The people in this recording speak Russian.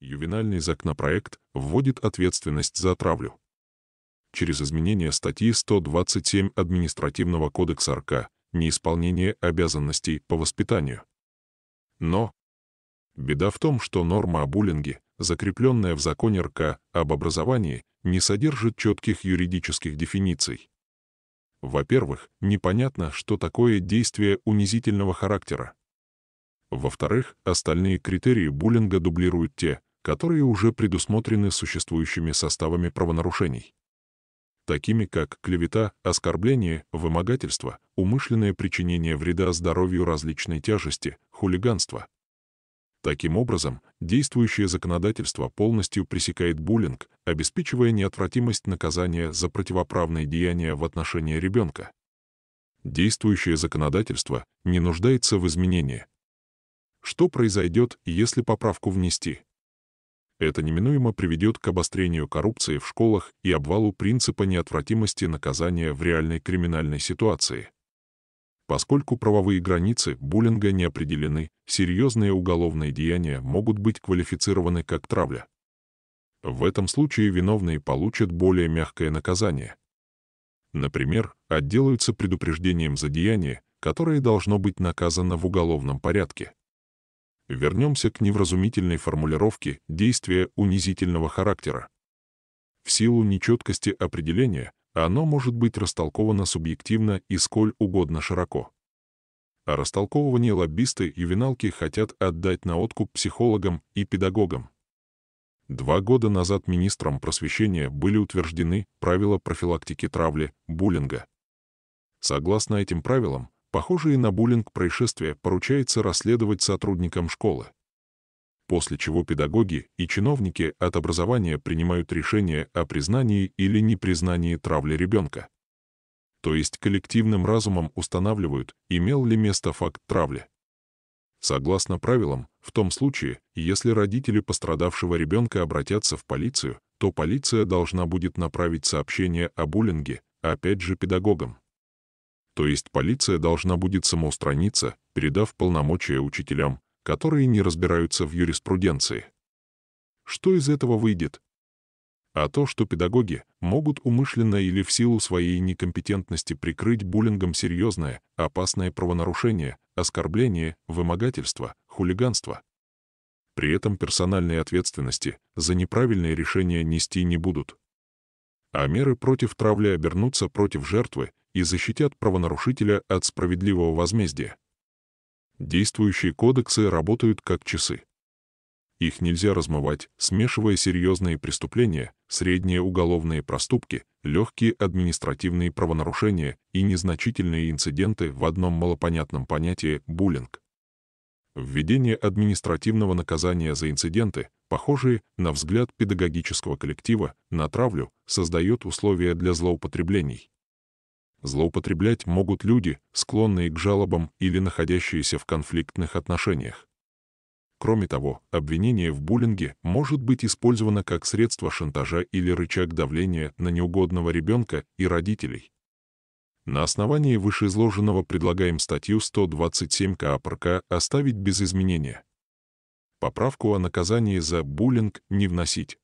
ювенальный законопроект вводит ответственность за отравлю. Через изменение статьи 127 Административного кодекса РК «Неисполнение обязанностей по воспитанию». Но беда в том, что норма о буллинге, закрепленная в законе РК об образовании, не содержит четких юридических дефиниций. Во-первых, непонятно, что такое действие унизительного характера. Во-вторых, остальные критерии буллинга дублируют те, которые уже предусмотрены существующими составами правонарушений, такими как клевета, оскорбление, вымогательство, умышленное причинение вреда здоровью различной тяжести, хулиганство. Таким образом, действующее законодательство полностью пресекает буллинг, обеспечивая неотвратимость наказания за противоправные деяния в отношении ребенка. Действующее законодательство не нуждается в изменении. Что произойдет, если поправку внести? это неминуемо приведет к обострению коррупции в школах и обвалу принципа неотвратимости наказания в реальной криминальной ситуации. Поскольку правовые границы буллинга не определены, серьезные уголовные деяния могут быть квалифицированы как травля. В этом случае виновные получат более мягкое наказание. Например, отделаются предупреждением за деяние, которое должно быть наказано в уголовном порядке вернемся к невразумительной формулировке действия унизительного характера. В силу нечеткости определения оно может быть растолковано субъективно и сколь угодно широко. А растолковывание лоббисты и виналки хотят отдать на откуп психологам и педагогам. Два года назад министром просвещения были утверждены правила профилактики травли, буллинга. Согласно этим правилам, Похожие на буллинг происшествия поручается расследовать сотрудникам школы. После чего педагоги и чиновники от образования принимают решение о признании или непризнании травли ребенка. То есть коллективным разумом устанавливают, имел ли место факт травли. Согласно правилам, в том случае, если родители пострадавшего ребенка обратятся в полицию, то полиция должна будет направить сообщение о буллинге, опять же педагогам. То есть полиция должна будет самоустраниться, передав полномочия учителям, которые не разбираются в юриспруденции. Что из этого выйдет? А то, что педагоги могут умышленно или в силу своей некомпетентности прикрыть буллингом серьезное, опасное правонарушение, оскорбление, вымогательство, хулиганство. При этом персональной ответственности за неправильные решения нести не будут. А меры против травли обернутся против жертвы и защитят правонарушителя от справедливого возмездия. Действующие кодексы работают как часы. Их нельзя размывать, смешивая серьезные преступления, средние уголовные проступки, легкие административные правонарушения и незначительные инциденты в одном малопонятном понятии «буллинг». Введение административного наказания за инциденты, похожие на взгляд педагогического коллектива, на травлю, создает условия для злоупотреблений. Злоупотреблять могут люди, склонные к жалобам или находящиеся в конфликтных отношениях. Кроме того, обвинение в буллинге может быть использовано как средство шантажа или рычаг давления на неугодного ребенка и родителей. На основании вышеизложенного предлагаем статью 127 КАПРК оставить без изменения. Поправку о наказании за буллинг не вносить.